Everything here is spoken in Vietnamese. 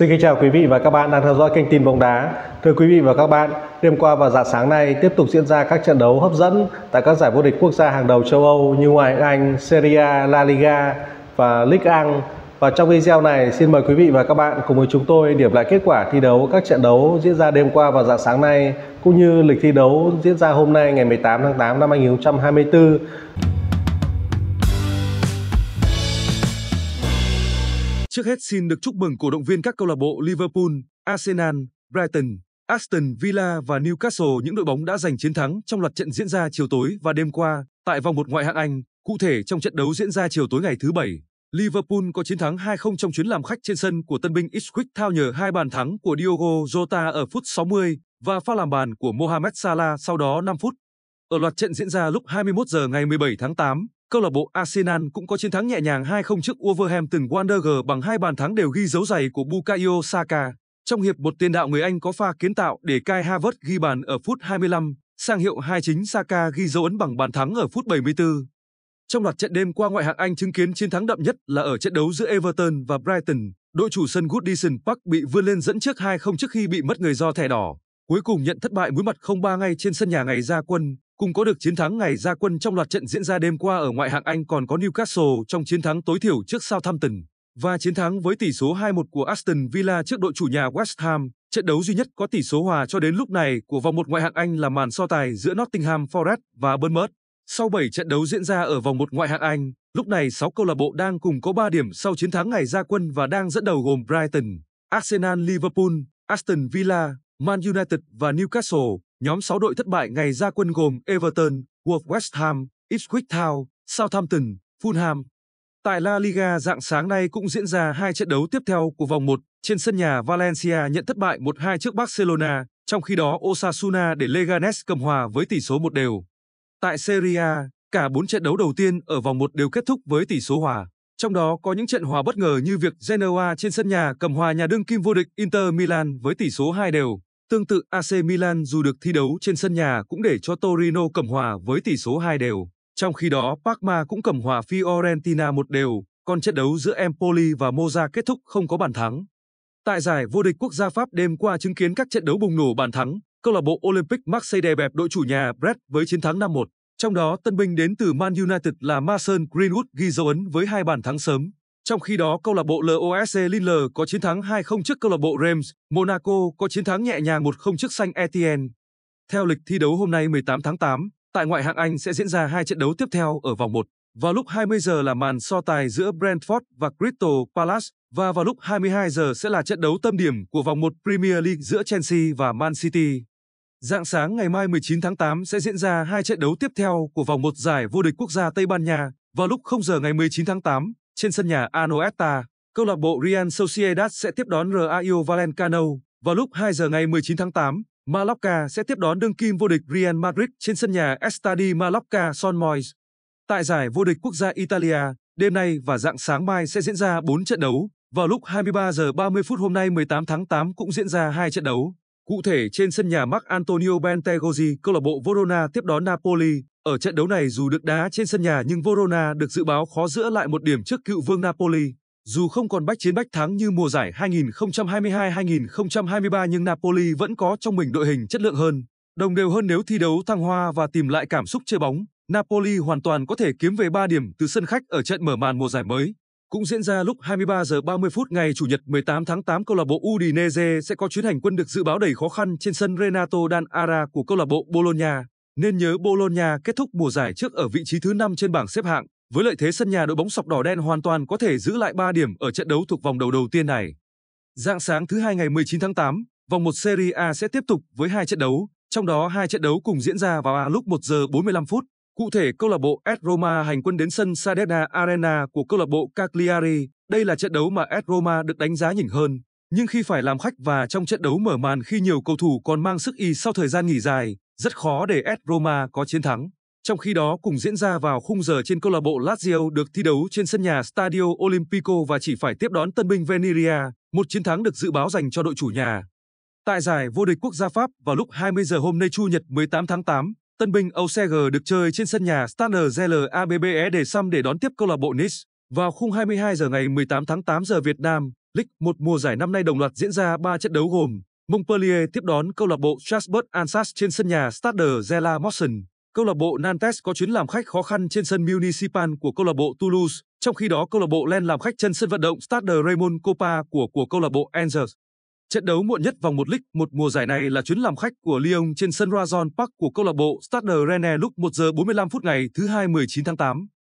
Xin kính chào quý vị và các bạn đang theo dõi kênh tin bóng đá. Thưa quý vị và các bạn, đêm qua và dạng sáng nay tiếp tục diễn ra các trận đấu hấp dẫn tại các giải vô địch quốc gia hàng đầu châu Âu như Ngoại hạng Anh, Serie A, La Liga và Ligue 1. Và trong video này xin mời quý vị và các bạn cùng với chúng tôi điểm lại kết quả thi đấu các trận đấu diễn ra đêm qua và dạng sáng nay cũng như lịch thi đấu diễn ra hôm nay ngày 18 tháng 8 năm 2024. Trước hết xin được chúc mừng cổ động viên các câu lạc bộ Liverpool, Arsenal, Brighton, Aston Villa và Newcastle những đội bóng đã giành chiến thắng trong loạt trận diễn ra chiều tối và đêm qua tại vòng một ngoại hạng Anh. Cụ thể trong trận đấu diễn ra chiều tối ngày thứ Bảy, Liverpool có chiến thắng 2-0 trong chuyến làm khách trên sân của tân binh Ipswich Town nhờ hai bàn thắng của Diogo Jota ở phút 60 và pha làm bàn của Mohamed Salah sau đó 5 phút. Ở loạt trận diễn ra lúc 21 giờ ngày 17 tháng 8, Câu lạc bộ Arsenal cũng có chiến thắng nhẹ nhàng 2-0 trước Wolverhampton Wanderers bằng hai bàn thắng đều ghi dấu giày của Bukayo Saka. Trong hiệp một tiền đạo người Anh có pha kiến tạo để Kai Havertz ghi bàn ở phút 25, sang hiệu 2 chính Saka ghi dấu ấn bằng bàn thắng ở phút 74. Trong loạt trận đêm qua ngoại hạng Anh chứng kiến chiến thắng đậm nhất là ở trận đấu giữa Everton và Brighton, đội chủ sân Goodison Park bị vươn lên dẫn trước 2-0 trước khi bị mất người do thẻ đỏ. Cuối cùng nhận thất bại mũi mặt 0-3 ngay trên sân nhà ngày ra quân. Cùng có được chiến thắng ngày ra quân trong loạt trận diễn ra đêm qua ở ngoại hạng Anh còn có Newcastle trong chiến thắng tối thiểu trước Southampton và chiến thắng với tỷ số 2-1 của Aston Villa trước đội chủ nhà West Ham. Trận đấu duy nhất có tỷ số hòa cho đến lúc này của vòng 1 ngoại hạng Anh là màn so tài giữa Nottingham Forest và Bournemouth. Sau 7 trận đấu diễn ra ở vòng 1 ngoại hạng Anh, lúc này 6 câu lạc bộ đang cùng có 3 điểm sau chiến thắng ngày ra quân và đang dẫn đầu gồm Brighton, Arsenal, Liverpool, Aston Villa, Man United và Newcastle. Nhóm 6 đội thất bại ngày ra quân gồm Everton, Wolves West Ham, Ipswich Town, Southampton, Fulham. Tại La Liga dạng sáng nay cũng diễn ra hai trận đấu tiếp theo của vòng 1. Trên sân nhà Valencia nhận thất bại 1-2 trước Barcelona, trong khi đó Osasuna để Leganes cầm hòa với tỷ số 1 đều. Tại Serie A, cả 4 trận đấu đầu tiên ở vòng 1 đều kết thúc với tỷ số hòa. Trong đó có những trận hòa bất ngờ như việc Genoa trên sân nhà cầm hòa nhà đương kim vô địch Inter Milan với tỷ số 2 đều. Tương tự AC Milan dù được thi đấu trên sân nhà cũng để cho Torino cầm hòa với tỷ số 2 đều. Trong khi đó, Parma cũng cầm hòa Fiorentina một đều, còn trận đấu giữa Empoli và Moza kết thúc không có bàn thắng. Tại giải vô địch quốc gia Pháp đêm qua chứng kiến các trận đấu bùng nổ bàn thắng, câu lạc bộ Olympic Marseille đè bẹp đội chủ nhà Brest với chiến thắng 5-1. Trong đó, tân binh đến từ Man United là Mason Greenwood ghi dấu ấn với hai bàn thắng sớm. Trong khi đó, câu lạc bộ LOSC Lille có chiến thắng 2-0 trước câu lạc bộ Reims, Monaco có chiến thắng nhẹ nhàng 1-0 trước Saint Etienne. Theo lịch thi đấu hôm nay 18 tháng 8, tại ngoại hạng Anh sẽ diễn ra hai trận đấu tiếp theo ở vòng 1. Vào lúc 20 giờ là màn so tài giữa Brentford và Crystal Palace và vào lúc 22 giờ sẽ là trận đấu tâm điểm của vòng 1 Premier League giữa Chelsea và Man City. Dạng sáng ngày mai 19 tháng 8 sẽ diễn ra hai trận đấu tiếp theo của vòng một giải vô địch quốc gia Tây Ban Nha. Vào lúc 0 giờ ngày 19 tháng 8, trên sân nhà Anoeta, câu lạc bộ Real Sociedad sẽ tiếp đón Rayo Vallecano vào lúc 2 giờ ngày 19 tháng 8. Mallorca sẽ tiếp đón đương kim vô địch Real Madrid trên sân nhà Estadi Mallorca Son Mois. Tại giải vô địch quốc gia Italia, đêm nay và dạng sáng mai sẽ diễn ra 4 trận đấu. Vào lúc 23 giờ 30 phút hôm nay 18 tháng 8 cũng diễn ra hai trận đấu. Cụ thể trên sân nhà Marc Antonio Bentegozzi, câu lạc bộ Verona tiếp đón Napoli ở trận đấu này dù được đá trên sân nhà nhưng Verona được dự báo khó giữ lại một điểm trước cựu vương Napoli. Dù không còn bách chiến bách thắng như mùa giải 2022-2023 nhưng Napoli vẫn có trong mình đội hình chất lượng hơn, đồng đều hơn nếu thi đấu thăng hoa và tìm lại cảm xúc chơi bóng. Napoli hoàn toàn có thể kiếm về 3 điểm từ sân khách ở trận mở màn mùa giải mới. Cũng diễn ra lúc 23 giờ 30 phút ngày Chủ nhật 18 tháng 8, câu lạc bộ Udinese sẽ có chuyến hành quân được dự báo đầy khó khăn trên sân Renato Danara của câu lạc bộ Bologna nên nhớ Bologna kết thúc mùa giải trước ở vị trí thứ 5 trên bảng xếp hạng, với lợi thế sân nhà đội bóng sọc đỏ đen hoàn toàn có thể giữ lại 3 điểm ở trận đấu thuộc vòng đầu đầu tiên này. Dạng sáng thứ hai ngày 19 tháng 8, vòng 1 Serie A sẽ tiếp tục với hai trận đấu, trong đó hai trận đấu cùng diễn ra vào lúc 1 giờ 45 phút. Cụ thể, câu lạc bộ AS Roma hành quân đến sân Sadena Arena của câu lạc bộ Cagliari. Đây là trận đấu mà AS Roma được đánh giá nhỉnh hơn nhưng khi phải làm khách và trong trận đấu mở màn khi nhiều cầu thủ còn mang sức y sau thời gian nghỉ dài, rất khó để AS Roma có chiến thắng. Trong khi đó cùng diễn ra vào khung giờ trên câu lạc bộ Lazio được thi đấu trên sân nhà Stadio Olimpico và chỉ phải tiếp đón tân binh Veneria, một chiến thắng được dự báo dành cho đội chủ nhà. Tại giải vô địch quốc gia Pháp vào lúc 20 giờ hôm nay Chủ nhật 18 tháng 8, tân binh Auxerre được chơi trên sân nhà Stade Zeller ABBE để xăm để đón tiếp câu lạc bộ Nice. Vào khung 22 giờ ngày 18 tháng 8 giờ Việt Nam, League một mùa giải năm nay đồng loạt diễn ra 3 trận đấu gồm Montpellier tiếp đón câu lạc bộ Strasbourg Alsace trên sân nhà Stade Zela Mossen. Câu lạc bộ Nantes có chuyến làm khách khó khăn trên sân Municipal của câu lạc bộ Toulouse, trong khi đó câu lạc bộ Lens làm khách trên sân vận động Stade Raymond Copa của của câu lạc bộ Angers. Trận đấu muộn nhất vòng một lít một mùa giải này là chuyến làm khách của Lyon trên sân Razon Park của câu lạc bộ Stade Rennes lúc 1 giờ 45 phút ngày thứ hai 19 tháng 8.